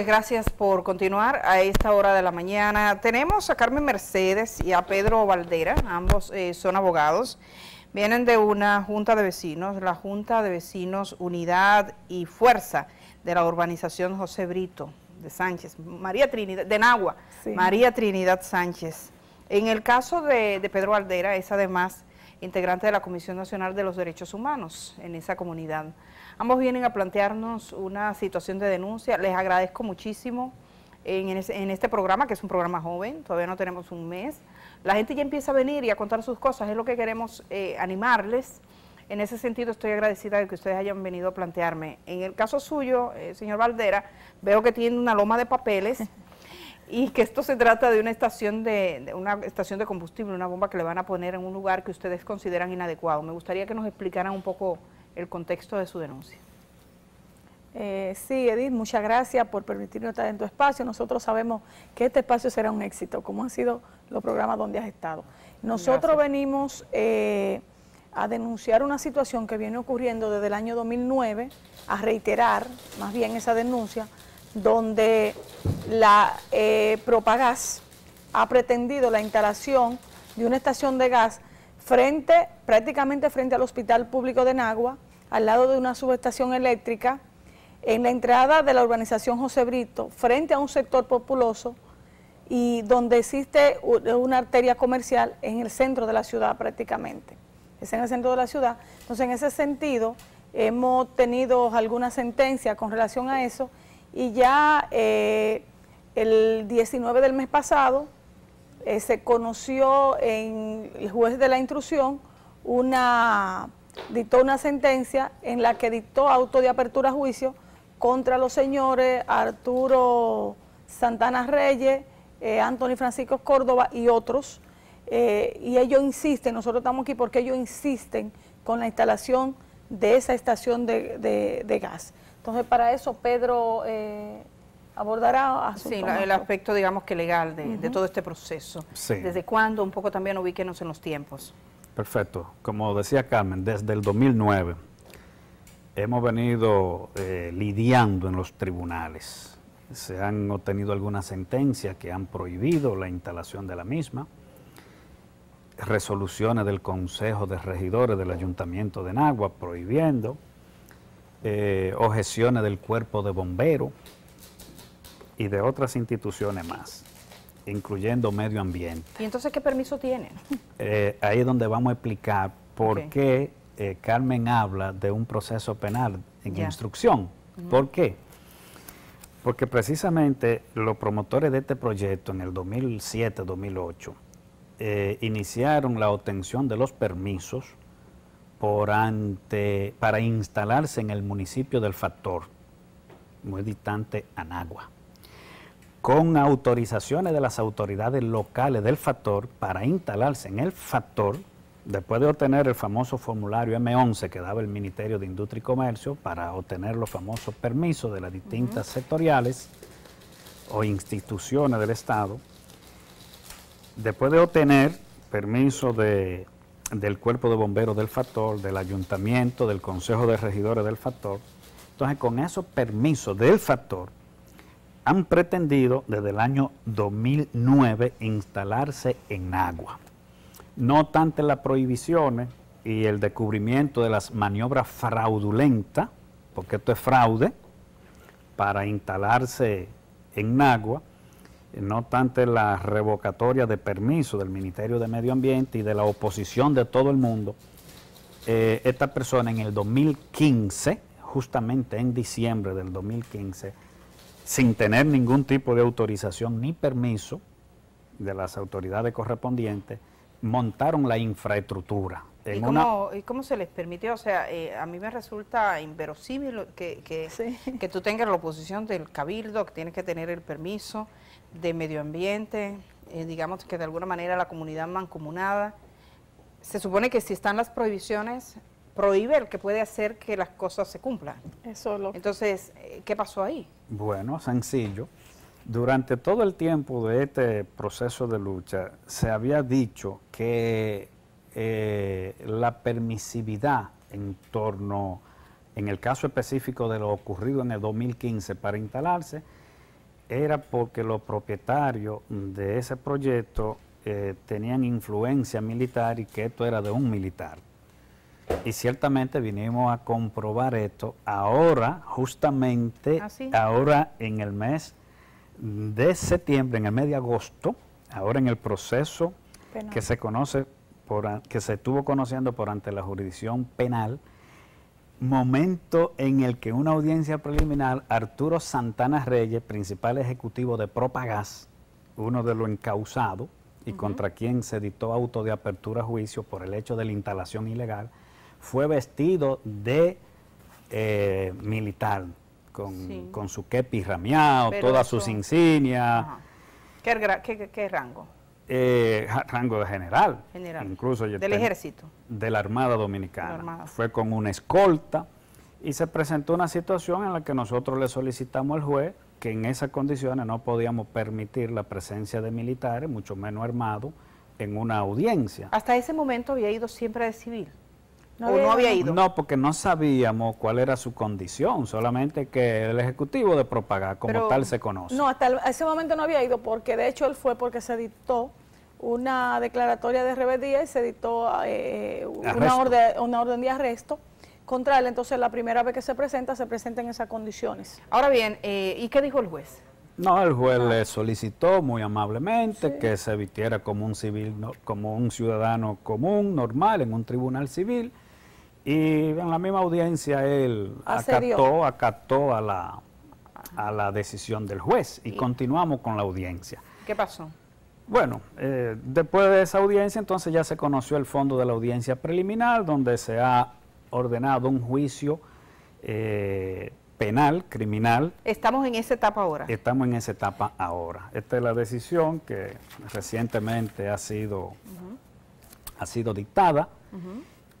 gracias por continuar a esta hora de la mañana. Tenemos a Carmen Mercedes y a Pedro Valdera, ambos eh, son abogados. Vienen de una junta de vecinos, la Junta de Vecinos Unidad y Fuerza de la urbanización José Brito de Sánchez, María Trinidad, de Nagua, María Trinidad Sánchez. En el caso de Pedro Valdera es además integrante de la Comisión Nacional de los Derechos Humanos en esa comunidad. Ambos vienen a plantearnos una situación de denuncia. Les agradezco muchísimo en, este programa, que es un programa joven, todavía no tenemos un mes. La gente ya empieza a venir y a contar sus cosas, es lo que queremos eh, animarles. En ese sentido estoy agradecida de que ustedes hayan venido a plantearme. En el caso suyo, eh, señor Valdera, veo que tiene una loma de papeles. y que esto se trata de una estación de, una estación de combustible, una bomba que le van a poner en un lugar que ustedes consideran inadecuado. Me gustaría que nos explicaran un poco el contexto de su denuncia. Eh, sí, Edith, muchas gracias por permitirnos estar en tu espacio. Nosotros sabemos que este espacio será un éxito, como han sido los programas donde has estado. Nosotros venimos eh, a denunciar una situación que viene ocurriendo desde el año 2009, a reiterar más bien esa denuncia, donde la eh, Propagás ha pretendido la instalación de una estación de gas frente, prácticamente frente al Hospital Público de Nagua, al lado de una subestación eléctrica, en la entrada de la urbanización José Brito, frente a un sector populoso y donde existe una arteria comercial en el centro de la ciudad prácticamente. Es en el centro de la ciudad. Entonces, en ese sentido, hemos tenido alguna sentencia con relación a eso y ya eh, el 19 del mes pasado eh, se conoció en el juez de la instrucción una dictó una sentencia en la que dictó auto de apertura a juicio contra los señores Arturo Santana Reyes, eh, Francisco Córdoba y otros. Eh, y ellos insisten, nosotros estamos aquí porque ellos insisten con la instalación de esa estación de gas. Entonces, para eso Pedro eh, abordará el aspecto, digamos que legal de, todo este proceso. ¿Desde cuándo? Un poco también ubíquenos en los tiempos. Perfecto. Como decía Carmen, desde el 2009 hemos venido eh, lidiando en los tribunales. Se han obtenido algunas sentencias que han prohibido la instalación de la misma, resoluciones del Consejo de Regidores del Ayuntamiento de Nagua prohibiendo, eh, objeciones del cuerpo de bomberos y de otras instituciones más, incluyendo medio ambiente. ¿Y entonces qué permiso tienen? Eh, ahí es donde vamos a explicar por qué eh, Carmen habla de un proceso penal en instrucción. ¿Por qué? Porque precisamente los promotores de este proyecto en el 2007-2008 iniciaron la obtención de los permisos para instalarse en el municipio del Factor, muy distante Anagua, con autorizaciones de las autoridades locales del Factor para instalarse en el Factor, después de obtener el famoso formulario M11 que daba el Ministerio de Industria y Comercio para obtener los famosos permisos de las distintas sectoriales o instituciones del Estado, después de obtener permiso de del cuerpo de bomberos del factor, del ayuntamiento, del consejo de regidores del factor. Entonces, con esos permisos del factor, han pretendido desde el año 2009 instalarse en agua. No tanto las prohibiciones y el descubrimiento de las maniobras fraudulentas, porque esto es fraude, para instalarse en agua, no obstante la revocatoria de permiso del Ministerio de Medio Ambiente y de la oposición de todo el mundo, eh, esta persona en el 2015, justamente en diciembre del 2015, sin tener ningún tipo de autorización ni permiso de las autoridades correspondientes, montaron la infraestructura. ¿Y cómo, se les permitió? O sea, eh, a mí me resulta inverosímil que, que, tú tengas la oposición del cabildo, que tienes que tener el permiso de medio ambiente, eh, digamos que de alguna manera la comunidad mancomunada. Se supone que si están las prohibiciones, prohíbe el que puede hacer que las cosas se cumplan. Eso Entonces, eh, ¿qué pasó ahí? Bueno, sencillo. Durante todo el tiempo de este proceso de lucha se había dicho que eh, la permisividad en torno, en el caso específico de lo ocurrido en el 2015 para instalarse, era porque los propietarios de ese proyecto eh, tenían influencia militar y que esto era de un militar. Y ciertamente vinimos a comprobar esto ahora, justamente ah, ahora en el mes de septiembre, en el mes de agosto, ahora en el proceso que se conoce, que se estuvo conociendo por ante la jurisdicción penal, momento en el que una audiencia preliminar, Arturo Santana Reyes, principal ejecutivo de Propagas, uno de los encausados y contra quien se dictó auto de apertura a juicio por el hecho de la instalación ilegal, fue vestido de eh, militar, con, su kepi rameado, todas sus insignias. ¿Qué, rango? Eh, rango de general. General. Incluso ¿Del ejército? De la Armada Dominicana. Fue con una escolta y se presentó una situación en la que nosotros le solicitamos al juez que en esas condiciones no podíamos permitir la presencia de militares, mucho menos armados, en una audiencia. Hasta ese momento había ido siempre de civil. No no había ido? No, porque no sabíamos cuál era su condición, solamente que el ejecutivo de Propaganda, como tal se conoce. No, hasta ese momento no había ido, porque de hecho él fue porque se dictó una declaratoria de rebeldía y se dictó eh, una, orden, una orden de arresto contra él. Entonces, la primera vez que se presenta, se presenta en esas condiciones. Ahora bien, eh, ¿y qué dijo el juez? No, el juez le ah. solicitó muy amablemente que se vistiera como un civil, como un ciudadano común, normal, en un tribunal civil. Y en la misma audiencia él ¿Ah, acató, acató a la, ah. a la decisión del juez y, continuamos con la audiencia. ¿Qué pasó? Bueno, eh, después de esa audiencia entonces ya se conoció el fondo de la audiencia preliminar donde se ha ordenado un juicio eh, penal, criminal. Estamos en esa etapa ahora. Estamos en esa etapa ahora. Esta es la decisión que recientemente ha sido, ha sido dictada.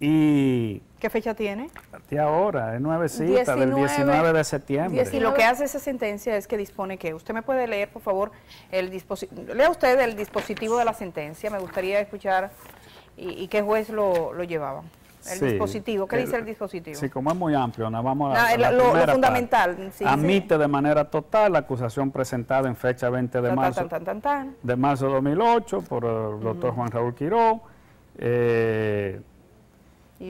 Y ¿Qué fecha tiene? De ahora, es nuevecita, del 19 de septiembre. Y lo que hace esa sentencia es que dispone que, usted me puede leer, por favor, el lea usted el dispositivo de la sentencia, me gustaría escuchar y, qué juez lo, llevaba. El dispositivo, ¿qué dice el dispositivo? Sí, como es muy amplio, nada, vamos a, ah, lo, fundamental. Admite de manera total la acusación presentada en fecha 20 de marzo tan, tan, de marzo 2008 por el doctor Juan Raúl Quiró. Eh,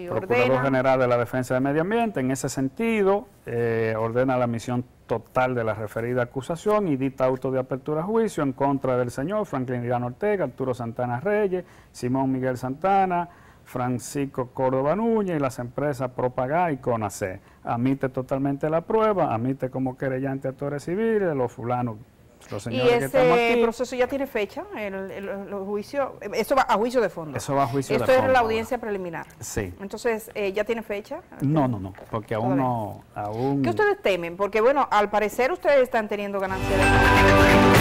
Procurador General de la Defensa del Medio Ambiente, en ese sentido, eh, ordena la misión total de la referida acusación y dicta auto de apertura a juicio en contra del señor Franklin Irán Ortega, Arturo Santana Reyes, Simón Miguel Santana, Francisco Córdoba Núñez y las empresas Propagá y Conacé. Admite totalmente la prueba, admite como querellante actores civiles, los fulanos y ese proceso ya tiene fecha, el, juicio, esto va a juicio de fondo. Eso va juicio de fondo. Esto es la audiencia preliminar. Sí. Entonces, eh, ¿ya tiene fecha? No, no, no, porque aún no... Aún... ¿Qué ustedes temen? Porque, bueno, al parecer ustedes están teniendo ganancias de...